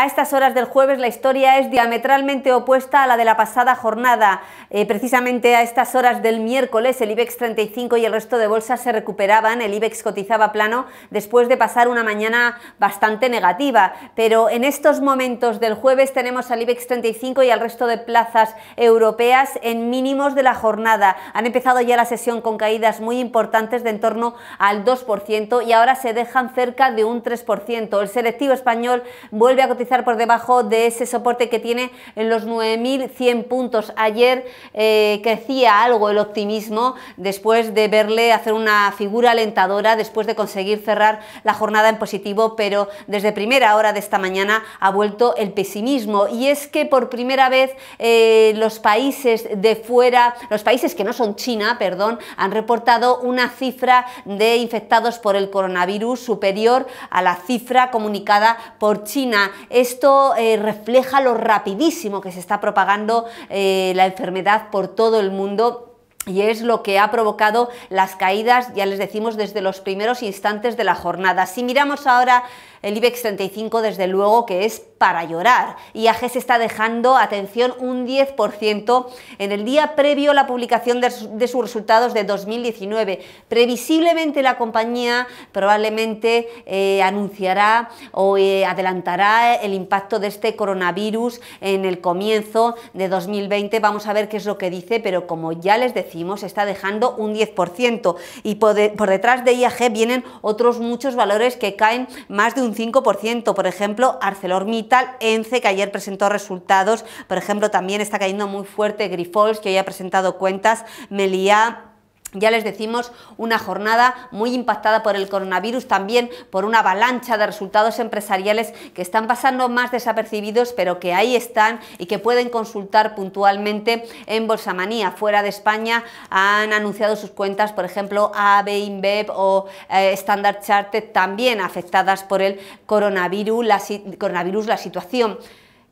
A estas horas del jueves la historia es diametralmente opuesta a la de la pasada jornada. Eh, precisamente a estas horas del miércoles el IBEX 35 y el resto de bolsas se recuperaban, el IBEX cotizaba plano después de pasar una mañana bastante negativa, pero en estos momentos del jueves tenemos al IBEX 35 y al resto de plazas europeas en mínimos de la jornada. Han empezado ya la sesión con caídas muy importantes de en torno al 2% y ahora se dejan cerca de un 3%. El selectivo español vuelve a cotizar por debajo de ese soporte que tiene en los 9.100 puntos. Ayer eh, crecía algo el optimismo después de verle hacer una figura alentadora, después de conseguir cerrar la jornada en positivo, pero desde primera hora de esta mañana ha vuelto el pesimismo. Y es que por primera vez eh, los países de fuera, los países que no son China, perdón, han reportado una cifra de infectados por el coronavirus superior a la cifra comunicada por China. Esto eh, refleja lo rapidísimo que se está propagando eh, la enfermedad por todo el mundo y es lo que ha provocado las caídas, ya les decimos, desde los primeros instantes de la jornada. Si miramos ahora el IBEX 35, desde luego que es para llorar. Y se está dejando, atención, un 10% en el día previo a la publicación de, sus resultados de 2019. Previsiblemente la compañía probablemente eh, anunciará o eh, adelantará el impacto de este coronavirus en el comienzo de 2020. Vamos a ver qué es lo que dice, pero como ya les decía, está dejando un 10% y por, detrás de IAG vienen otros muchos valores que caen más de un 5%, por ejemplo, ArcelorMittal, ENCE, que ayer presentó resultados, por ejemplo, también está cayendo muy fuerte Grifols, que hoy ha presentado cuentas, Meliá, ya les decimos, una jornada muy impactada por el coronavirus, también por una avalancha de resultados empresariales que están pasando más desapercibidos, pero que ahí están y que pueden consultar puntualmente en Bolsa Manía. Fuera de España han anunciado sus cuentas, por ejemplo, AB InBev o eh, Standard Chartered, también afectadas por el coronavirus, coronavirus, la situación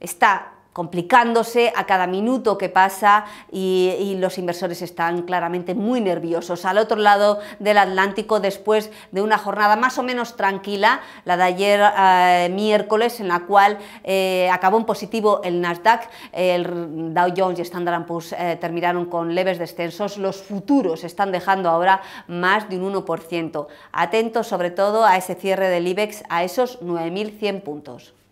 está complicándose a cada minuto que pasa y, los inversores están claramente muy nerviosos. Al otro lado del Atlántico, después de una jornada más o menos tranquila, la de ayer eh, miércoles, en la cual eh, acabó en positivo el Nasdaq, el Dow Jones y Standard Poor's eh, terminaron con leves descensos, los futuros están dejando ahora más de un 1%. Atentos sobre todo a ese cierre del IBEX, a esos 9.100 puntos.